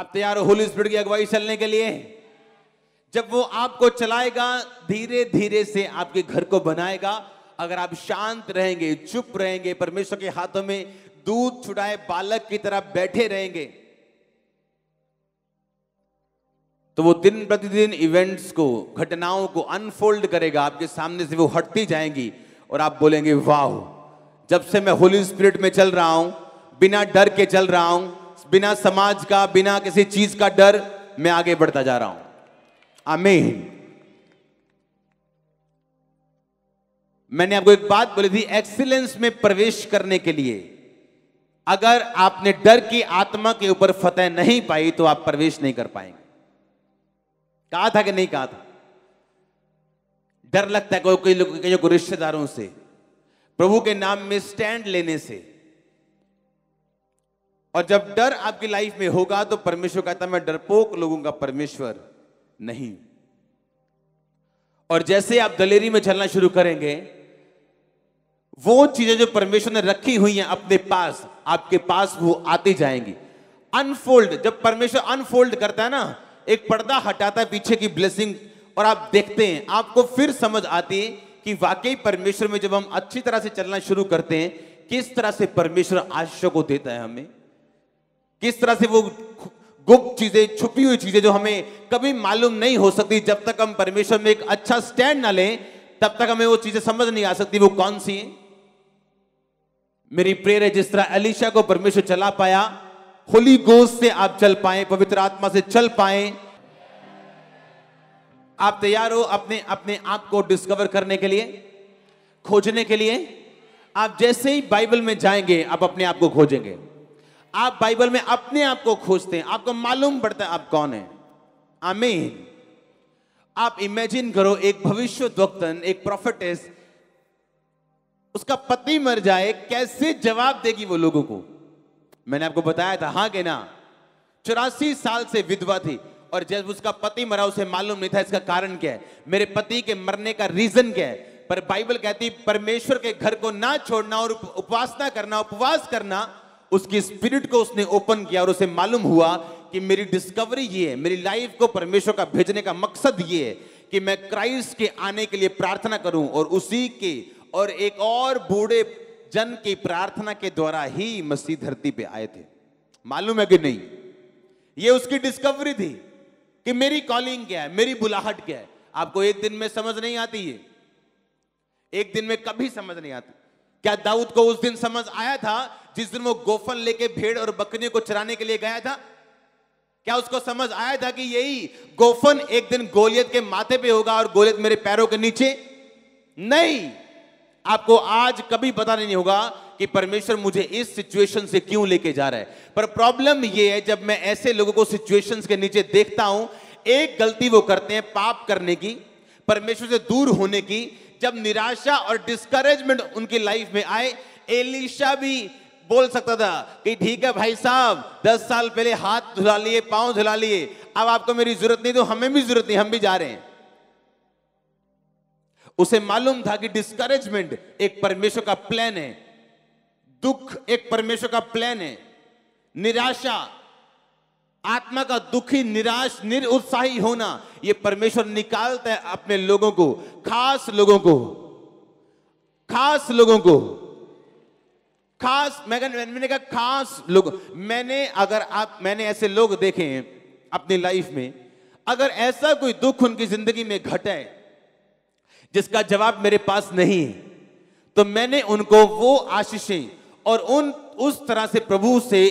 आप तैयार हो होली स्पीड की अगुवाई चलने के लिए जब वो आपको चलाएगा धीरे धीरे से आपके घर को बनाएगा अगर आप शांत रहेंगे चुप रहेंगे परमेश्वर के हाथों में दूध छुड़ाए बालक की तरह बैठे रहेंगे तो वो दिन प्रतिदिन इवेंट्स को घटनाओं को अनफोल्ड करेगा आपके सामने से वो हटती जाएंगी और आप बोलेंगे वाह जब से मैं होली स्पिरिट में चल रहा हूं बिना डर के चल रहा हूं बिना समाज का बिना किसी चीज का डर मैं आगे बढ़ता जा रहा हूं आमीन मैंने आपको एक बात बोली थी एक्सीलेंस में प्रवेश करने के लिए अगर आपने डर की आत्मा के ऊपर फतेह नहीं पाई तो आप प्रवेश नहीं कर पाएंगे कहा था कि नहीं कहा था डर लगता है कोई कई लोग को रिश्तेदारों से प्रभु के नाम में स्टैंड लेने से और जब डर आपकी लाइफ में होगा तो परमेश्वर कहता मैं डरपोक लोगों का परमेश्वर नहीं और जैसे आप दलेरी में चलना शुरू करेंगे वो चीजें जो परमेश्वर ने रखी हुई हैं अपने पास आपके पास वो आती जाएंगी अनफोल्ड जब परमेश्वर अनफोल्ड करता है ना एक पर्दा हटाता है पीछे की ब्लेसिंग और आप देखते हैं आपको फिर समझ आती है कि वाकई परमेश्वर में जब हम अच्छी तरह से चलना शुरू करते हैं किस तरह से परमेश्वर आशीषों को देता है हमें किस तरह से वो गुप्त चीजें छुपी हुई चीजें जो हमें कभी मालूम नहीं हो सकती जब तक हम परमेश्वर में एक अच्छा स्टैंड ना लें तब तक हमें वो चीजें समझ नहीं आ सकती वो कौन सी है मेरी प्रेयर है जिस तरह अलीशा को परमेश्वर चला पाया होली गोश से आप चल पाए पवित्र आत्मा से चल पाए आप तैयार हो अपने अपने आप को डिस्कवर करने के लिए खोजने के लिए आप जैसे ही बाइबल में जाएंगे आप अपने आप को खोजेंगे आप बाइबल में अपने आप को खोजते हैं आपको मालूम पड़ता है आप कौन है आमीन आप इमेजिन करो एक भविष्य द्वक्तन एक प्रोफेटेस उसका पति मर जाए कैसे जवाब देगी वो लोगों को मैंने आपको बताया था हाँ के ना चौरासी साल से विधवा थी और जब उसका पति मरा उसे मालूम नहीं था इसका कारण क्या है मेरे पति के मरने का रीजन क्या है पर बाइबल कहती परमेश्वर के घर को ना छोड़ना और उपवासना करना उपवास करना उसकी स्पिरिट को उसने ओपन किया और उसे मालूम हुआ कि मेरी डिस्कवरी ये है मेरी लाइफ को परमेश्वर का भेजने का मकसद ये है कि मैं क्राइस्ट के आने के लिए प्रार्थना करूं और उसी के और एक और बूढ़े जन की प्रार्थना के द्वारा ही मसीह धरती पे आए थे मालूम है कि नहीं ये उसकी डिस्कवरी थी कि मेरी कॉलिंग क्या है मेरी बुलाहट क्या है आपको एक दिन में समझ नहीं आती है एक दिन में कभी समझ नहीं आती क्या दाऊद को उस दिन समझ आया था जिस दिन वो गोफन लेके भेड़ और बकरियों को चराने के लिए गया था क्या उसको समझ आया था कि यही गोफन एक दिन गोलियत के माथे पे होगा और गोलियत मेरे पैरों के नीचे नहीं आपको आज कभी पता नहीं होगा कि परमेश्वर मुझे इस सिचुएशन से क्यों लेके जा रहा है पर प्रॉब्लम यह है जब मैं ऐसे लोगों को सिचुएशंस के नीचे देखता हूं एक गलती वो करते हैं पाप करने की परमेश्वर से दूर होने की जब निराशा और डिस्करेजमेंट उनकी लाइफ में आए एलिशा भी बोल सकता था कि ठीक है भाई साहब दस साल पहले हाथ धुला लिए पांव धुला लिए अब आपको मेरी जरूरत नहीं तो हमें भी जरूरत नहीं हम भी जा रहे हैं उसे मालूम था कि डिस्करेजमेंट एक परमेश्वर का प्लान है दुख एक परमेश्वर का प्लान है निराशा आत्मा का दुखी निराश निरुत्साही होना यह परमेश्वर निकालता है अपने लोगों को खास लोगों को खास लोगों को खास मैं मैंने कहा खास लोग मैंने अगर आप मैंने ऐसे लोग देखे हैं अपनी लाइफ में अगर ऐसा कोई दुख उनकी जिंदगी में घटे जिसका जवाब मेरे पास नहीं है तो मैंने उनको वो आशीषें और उन उस तरह से प्रभु से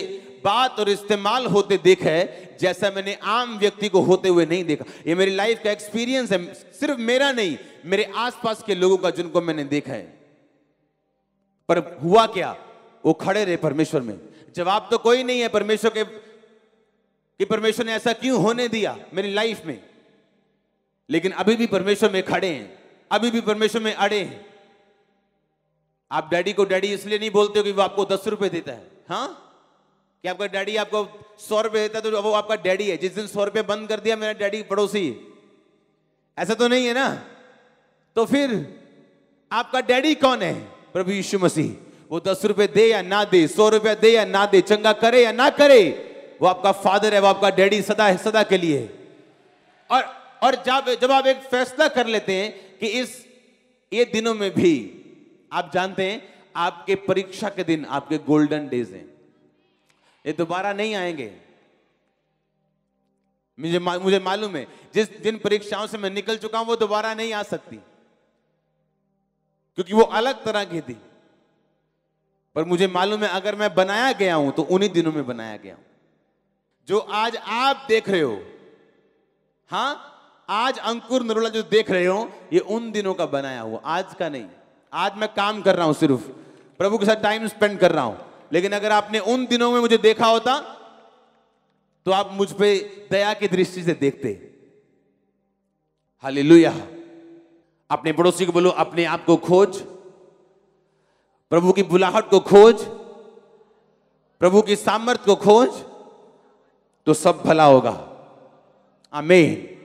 बात और इस्तेमाल होते देखा है जैसा मैंने आम व्यक्ति को होते हुए नहीं देखा ये मेरी लाइफ का एक्सपीरियंस है सिर्फ मेरा नहीं मेरे आसपास के लोगों का जिनको मैंने देखा है पर हुआ क्या वो खड़े रहे परमेश्वर में जवाब तो कोई नहीं है परमेश्वर के कि परमेश्वर ने ऐसा क्यों होने दिया मेरी लाइफ में लेकिन अभी भी परमेश्वर में खड़े हैं अभी भी परमेश्वर में अड़े हैं आप डैडी को डैडी इसलिए नहीं बोलते हो कि वो आपको दस रुपए देता है हाँ कि आपका डैडी आपको सौ रुपये देता तो वो आपका डैडी है जिस दिन सौ रुपये बंद कर दिया मेरा डैडी पड़ोसी ऐसा तो नहीं है ना तो फिर आपका डैडी कौन है प्रभु यीशु मसीह वो दस रुपये दे या ना दे सौ रुपये दे या ना दे चंगा करे या ना करे वो आपका फादर है वो आपका डैडी सदा है सदा के लिए और और जब जब आप एक फैसला कर लेते हैं कि इस ये दिनों में भी आप जानते हैं आपके परीक्षा के दिन आपके गोल्डन डेज हैं ये दोबारा नहीं आएंगे मुझे मा, मुझे मालूम है जिस जिन परीक्षाओं से मैं निकल चुका हूं वो दोबारा नहीं आ सकती क्योंकि वो अलग तरह की थी पर मुझे मालूम है अगर मैं बनाया गया हूं तो उन्हीं दिनों में बनाया गया हूं जो आज आप देख रहे हो हाँ आज अंकुर नरोला जो देख रहे हो ये उन दिनों का बनाया हुआ आज का नहीं आज मैं काम कर रहा हूं सिर्फ प्रभु के साथ टाइम स्पेंड कर रहा हूं लेकिन अगर आपने उन दिनों में मुझे देखा होता तो आप मुझ पर दया की दृष्टि से देखते हाली अपने पड़ोसी को बोलो अपने आप को खोज प्रभु की बुलाहट को खोज प्रभु की सामर्थ को खोज तो सब भला होगा आमीन